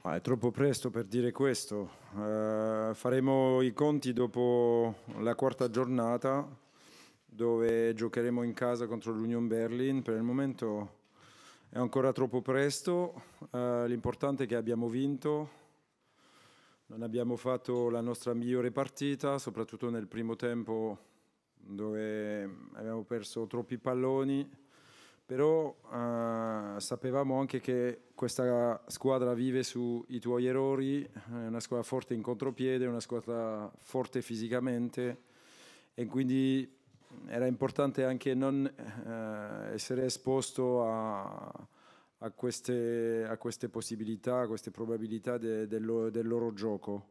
Ma è troppo presto per dire questo. Eh, faremo i conti dopo la quarta giornata dove giocheremo in casa contro l'Union Berlin. Per il momento è ancora troppo presto. Eh, l'importante è che abbiamo vinto. Non abbiamo fatto la nostra migliore partita, soprattutto nel primo tempo dove abbiamo perso troppi palloni però eh, sapevamo anche che questa squadra vive sui tuoi errori, è una squadra forte in contropiede, è una squadra forte fisicamente e quindi era importante anche non eh, essere esposto a, a, queste, a, queste, possibilità, a queste probabilità de, del, del loro gioco.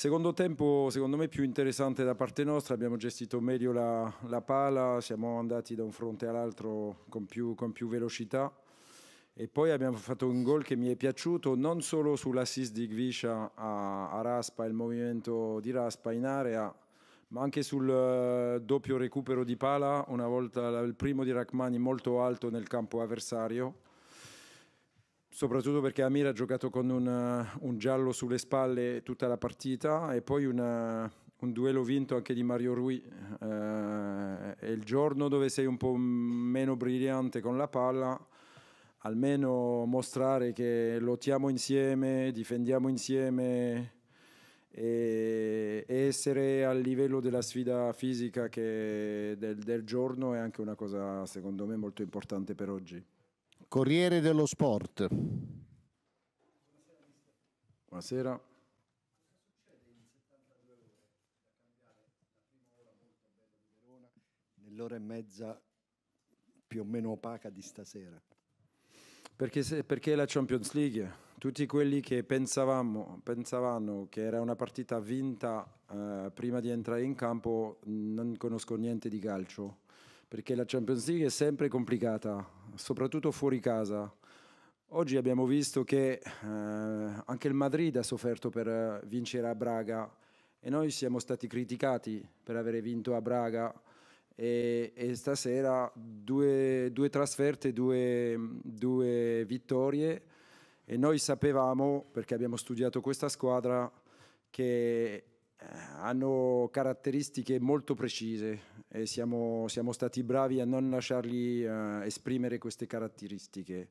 Secondo tempo, secondo me, più interessante da parte nostra, abbiamo gestito meglio la, la pala, siamo andati da un fronte all'altro con più, con più velocità e poi abbiamo fatto un gol che mi è piaciuto non solo sull'assist di Gviscia a, a, Raspa, il movimento di Raspa in area, ma anche sul uh, doppio recupero di pala, una volta il primo di Rachmani molto alto nel campo avversario soprattutto perché Amir ha giocato con un, eh, un giallo sulle spalle tutta la partita e poi una, eh, un duello vinto anche di Mario Rui. Eh, e il giorno dove sei un po' meno brillante con la palla, almeno mostrare che lottiamo insieme, difendiamo insieme e, essere al livello della sfida fisica del, del giorno è anche una cosa secondo me molto importante per oggi. Corriere dello Sport. Buonasera. nell'ora e mezza più o meno opaca di stasera? Perché, se, perché la Champions League, tutti quelli che pensavamo, pensavano che era una partita vinta eh, prima di entrare in campo non conoscono niente di calcio, perché la Champions League è sempre complicata, soprattutto fuori casa. Oggi abbiamo visto che eh, anche il Madrid ha sofferto per eh, vincere a Braga e noi siamo stati criticati per aver vinto a Braga e, e stasera due, due trasferte, due, due vittorie e noi sapevamo, perché abbiamo studiato questa squadra, che eh, hanno caratteristiche molto precise e siamo, siamo stati bravi a non lasciarli uh, esprimere queste caratteristiche.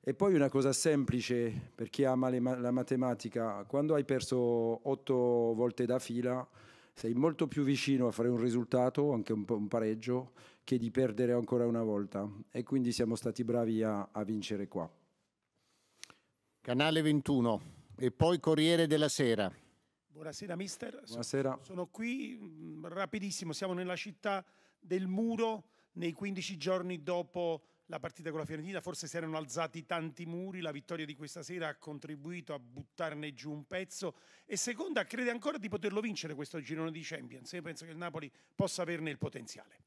E poi una cosa semplice per chi ama ma- la matematica, quando hai perso otto volte da fila sei molto più vicino a fare un risultato, anche un, un pareggio, che di perdere ancora una volta. E quindi siamo stati bravi a, a vincere qua. Canale 21 e poi Corriere della Sera. Buonasera mister, Buonasera. sono qui mm, rapidissimo, siamo nella città del muro nei 15 giorni dopo la partita con la Fiorentina, forse si erano alzati tanti muri, la vittoria di questa sera ha contribuito a buttarne giù un pezzo e seconda crede ancora di poterlo vincere questo girone di Champions, io penso che il Napoli possa averne il potenziale.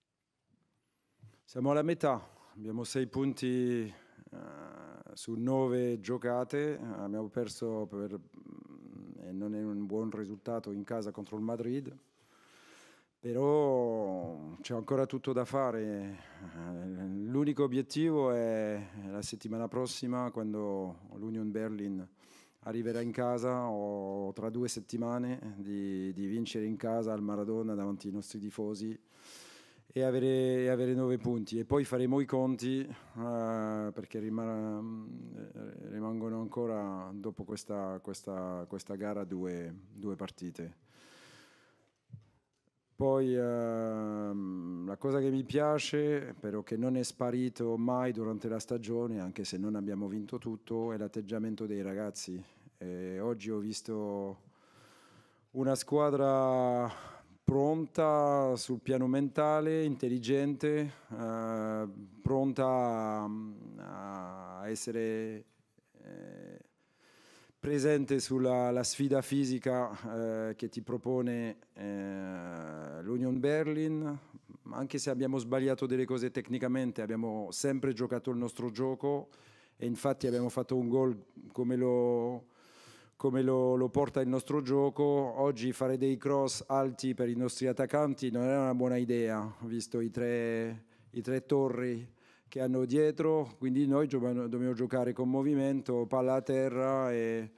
Siamo alla metà, abbiamo sei punti eh, su nove giocate, abbiamo perso per non è un buon risultato in casa contro il Madrid, però c'è ancora tutto da fare. L'unico obiettivo è la settimana prossima quando l'Union Berlin arriverà in casa o tra due settimane di, di vincere in casa al Maradona davanti ai nostri tifosi e avere, e avere 9 punti e poi faremo i conti uh, perché rimar- mm, rimangono ancora dopo questa, questa, questa gara due, due, partite. Poi uh, la cosa che mi piace, però che non è sparito mai durante la stagione, anche se non abbiamo vinto tutto, è l'atteggiamento dei ragazzi. E oggi ho visto una squadra pronta sul piano mentale, intelligente, eh, pronta a, mm, a essere eh, presente sulla sfida fisica eh, che ti propone eh, l'Union Berlin, anche se abbiamo sbagliato delle cose tecnicamente, abbiamo sempre giocato il nostro gioco e infatti abbiamo fatto un gol come lo come lo, lo, porta il nostro gioco. Oggi fare dei cross alti per i nostri attaccanti non era una buona idea, visto i tre, i tre torri che hanno dietro, quindi noi dobbiamo giocare con movimento, palla a terra e,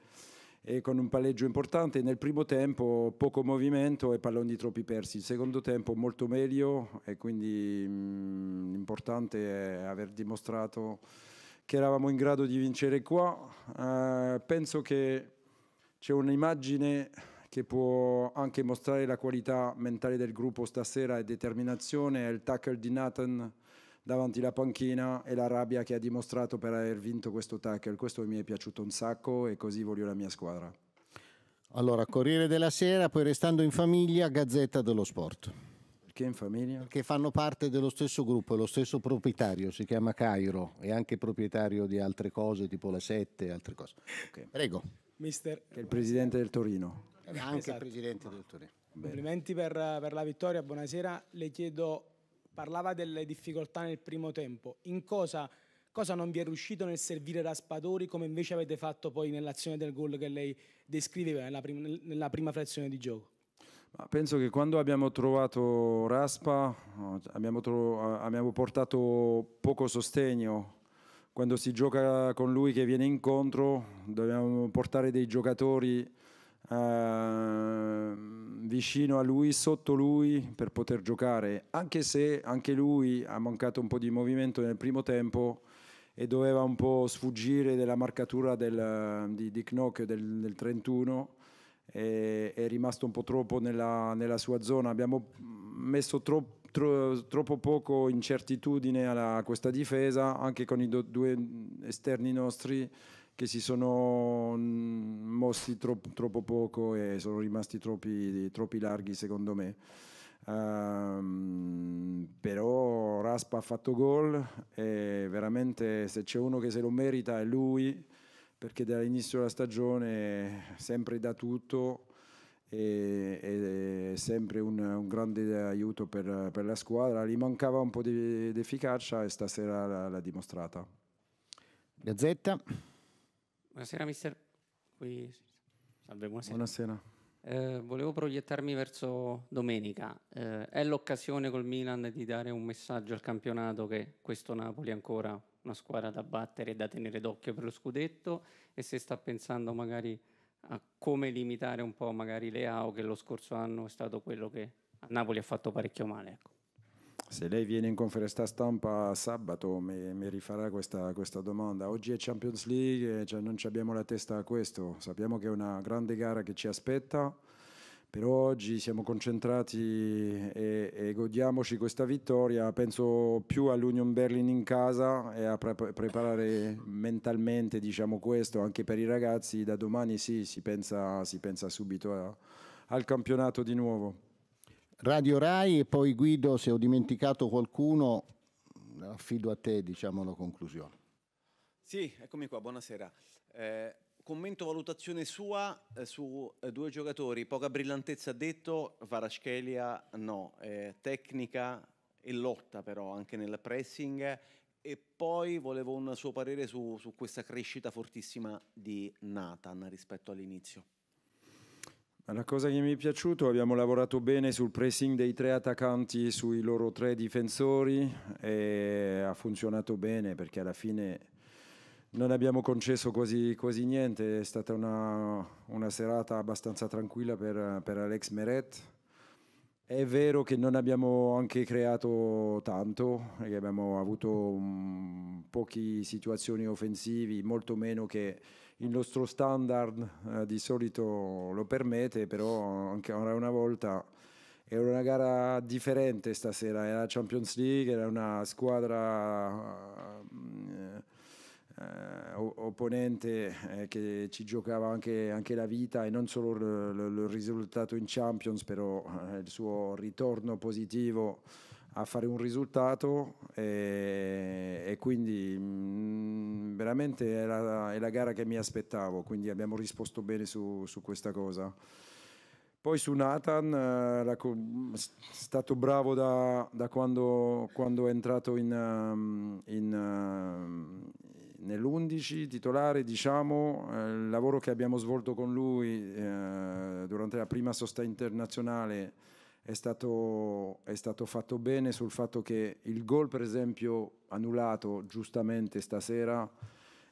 e, con un palleggio importante. Nel primo tempo poco movimento e palloni troppi persi, nel secondo tempo molto meglio e quindi mh, mm, l'importante è aver dimostrato che eravamo in grado di vincere qua. Uh, penso che c'è un'immagine che può anche mostrare la qualità mentale del gruppo stasera e determinazione, è il tackle di Nathan davanti alla panchina e la rabbia che ha dimostrato per aver vinto questo tackle. Questo mi è piaciuto un sacco e così voglio la mia squadra. Allora, Corriere della Sera, poi restando in famiglia, Gazzetta dello Sport. Perché in famiglia? Perché fanno parte dello stesso gruppo, lo stesso proprietario, si chiama Cairo, è anche proprietario di altre cose, tipo la Sette e altre cose. Okay. Prego mister... Che è il presidente del Torino. Eh, anche esatto. presidente del Torino. Bene. Complimenti per, per la vittoria, buonasera. Le chiedo, parlava delle difficoltà nel primo tempo. In cosa cosa non vi è riuscito nel servire Raspadori come invece avete fatto poi nell'azione del gol che lei descriveva nella prima, nella prima frazione di gioco? Ma penso che quando abbiamo trovato Raspa eh, abbiamo, tro- abbiamo portato poco sostegno quando si gioca con lui che viene incontro dobbiamo portare dei giocatori eh, vicino a lui, sotto lui per poter giocare, anche se anche lui ha mancato un po' di movimento nel primo tempo e doveva un po' sfuggire della marcatura del, di, di Knock del, del 31 è rimasto un po' troppo nella, nella sua zona, abbiamo messo troppo tro- troppo poco incertitudine a questa difesa, anche con i do- due esterni nostri che si sono mm, mossi tro- troppo poco e sono rimasti troppi, troppi larghi secondo me. Um, però Raspa ha fatto gol e veramente se c'è uno che se lo merita è lui perché dall'inizio della stagione sempre da tutto e, è sempre un, un, grande aiuto per, per, la squadra. Gli mancava un po' di, di efficacia e stasera l'ha dimostrata. Gazzetta. Buonasera mister. Qui... Salve, buonasera. buonasera. Eh, volevo proiettarmi verso domenica. Eh, è l'occasione col Milan di dare un messaggio al campionato che questo Napoli è ancora una squadra da battere e da tenere d'occhio per lo scudetto e se sta pensando magari a come limitare un po' magari Leao che lo scorso anno è stato quello che a Napoli ha fatto parecchio male. Ecco. Se lei viene in conferenza stampa sabato mi, mi rifarà questa, questa, domanda. Oggi è Champions League, cioè non abbiamo la testa a questo, sappiamo che è una grande gara che ci aspetta per oggi siamo concentrati e, e godiamoci questa vittoria. Penso più all'Union Berlin in casa e a pre preparare mentalmente diciamo questo anche per i ragazzi. Da domani sì, si pensa, si pensa subito a, al campionato di nuovo. Radio Rai e poi Guido, se ho dimenticato qualcuno, affido a te diciamo la conclusione. Sì, eccomi qua, buonasera. Eh, commento valutazione sua eh, su eh, due giocatori, poca brillantezza ha detto, Varaschelia no, eh, tecnica e lotta però anche nel pressing e poi volevo un suo parere su, su questa crescita fortissima di Nathan rispetto all'inizio. la cosa che mi è piaciuta, abbiamo lavorato bene sul pressing dei tre attaccanti sui loro tre difensori e ha funzionato bene perché alla fine non abbiamo concesso quasi, quasi, niente, è stata una, una serata abbastanza tranquilla per, per, Alex Meret. È vero che non abbiamo anche creato tanto, che abbiamo avuto mm, poche situazioni offensive, molto meno che il nostro standard uh, di solito lo permette, però ancora una volta era una gara differente stasera, era la Champions League, era una squadra... Uh, eh, opponente eh, che ci giocava anche, anche, la vita e non solo il risultato in Champions, però eh, il suo ritorno positivo a fare un risultato e, e quindi mh, mm, veramente è la, è la, gara che mi aspettavo, quindi abbiamo risposto bene su, su questa cosa. Poi su Nathan, eh, è stato bravo da, da quando, quando, è entrato in, mm, in, mm, nell'11 titolare diciamo eh, il lavoro che abbiamo svolto con lui eh, durante la prima sosta internazionale è stato, è stato, fatto bene sul fatto che il gol per esempio annullato giustamente stasera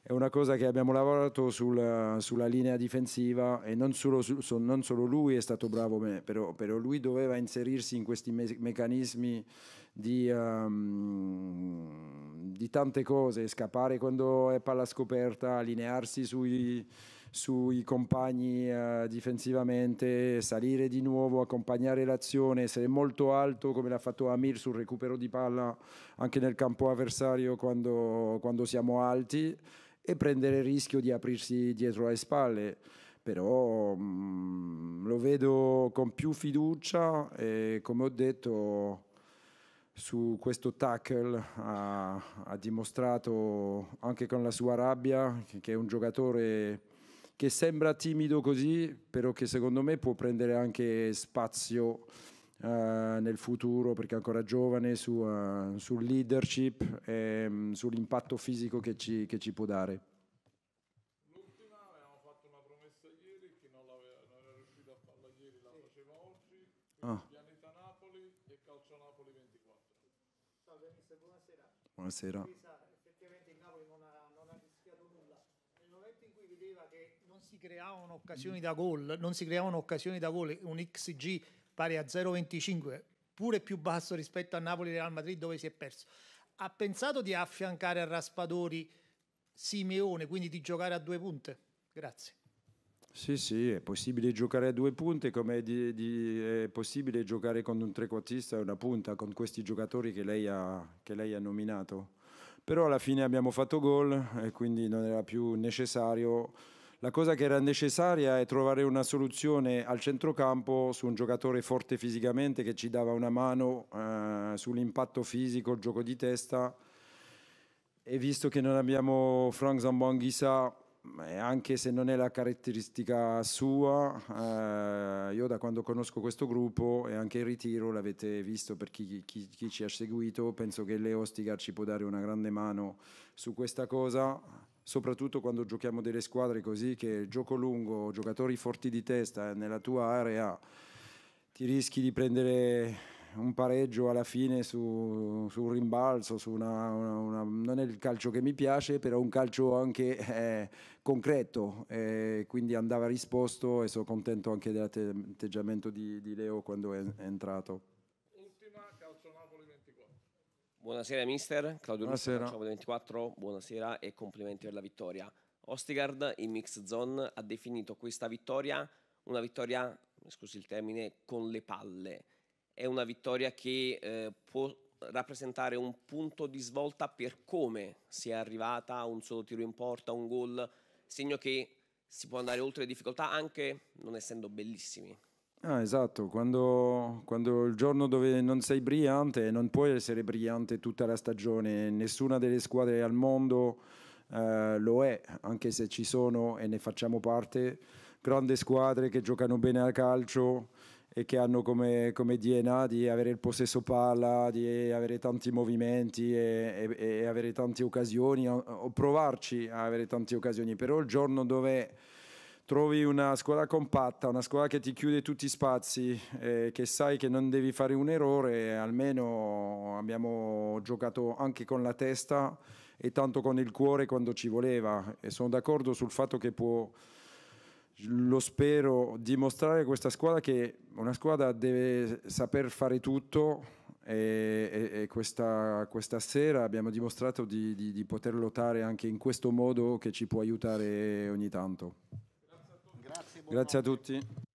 è una cosa che abbiamo lavorato sul, sulla linea difensiva e non solo, su, non solo, lui è stato bravo, però, però lui doveva inserirsi in questi me- meccanismi di, um, di, tante cose, scappare quando è palla scoperta, allinearsi sui, sui compagni uh, difensivamente, salire di nuovo, accompagnare l'azione, essere molto alto come l'ha fatto Amir sul recupero di palla anche nel campo avversario quando, quando siamo alti e prendere il rischio di aprirsi dietro le spalle. Però mh, mm, lo vedo con più fiducia e come ho detto su questo tackle ha, ha, dimostrato anche con la sua rabbia che è un giocatore che sembra timido così, però che secondo me può prendere anche spazio uh, nel futuro, perché è ancora giovane, su, uh, sul leadership e um, sull'impatto fisico che ci, che ci può dare. Ah. Pianeta Napoli e Calcio Napoli 24. Ciao Benissimo, buonasera. Buonasera. effettivamente il Napoli non ha, non ha, rischiato nulla. Nel momento in cui vedeva che non si creavano occasioni da gol, non si creavano occasioni da gol, un XG pari a 0,25, pure più basso rispetto a Napoli-Real Madrid dove si è perso, ha pensato di affiancare a Raspadori Simeone, quindi di giocare a due punte? Grazie. Sì, sì, è possibile giocare a due punte come è, di, di, è possibile giocare con un trequartista e una punta, con questi giocatori che lei, ha, che lei ha nominato. Però alla fine abbiamo fatto gol e quindi non era più necessario la cosa che era necessaria è trovare una soluzione al centrocampo su un giocatore forte fisicamente che ci dava una mano eh, sull'impatto fisico, il gioco di testa. E visto che non abbiamo Frank Zambuanghisa, eh, anche se non è la caratteristica sua, eh, io da quando conosco questo gruppo e anche il ritiro l'avete visto per chi, chi, chi ci ha seguito, penso che Leo Stigar ci può dare una grande mano su questa cosa soprattutto quando giochiamo delle squadre così che gioco lungo, giocatori forti di testa eh, nella tua area, ti rischi di prendere un pareggio alla fine su, su un rimbalzo, su una, una, una, non è il calcio che mi piace, però un calcio anche eh, concreto, eh, quindi andava risposto e sono contento anche dell'atteggiamento di, di Leo quando è entrato. Buonasera mister, Claudio Buonasera. Russo, 24, buonasera e complimenti per la vittoria. Ostigard in Mix Zone ha definito questa vittoria una vittoria, scusi il termine, con le palle. È una vittoria che eh, può rappresentare un punto di svolta per come si è arrivata a un solo tiro in porta, un gol, segno che si può andare oltre le difficoltà anche non essendo bellissimi Ah, esatto, quando, quando, il giorno dove non sei brillante, non puoi essere brillante tutta la stagione, nessuna delle squadre al mondo eh, lo è, anche se ci sono e ne facciamo parte, grandi squadre che giocano bene al calcio e che hanno come, come DNA di avere il possesso palla, di avere tanti movimenti e, e, e avere tante occasioni, o, provarci a avere tante occasioni, però il giorno dove trovi una squadra compatta, una squadra che ti chiude tutti gli spazi, eh, che sai che non devi fare un errore, almeno abbiamo giocato anche con la testa e tanto con il cuore quando ci voleva e sono d'accordo sul fatto che può lo spero dimostrare a questa squadra che una squadra deve saper fare tutto e, e, e questa, questa, sera abbiamo dimostrato di, di, di poter lottare anche in questo modo che ci può aiutare ogni tanto. Grazie a tutti.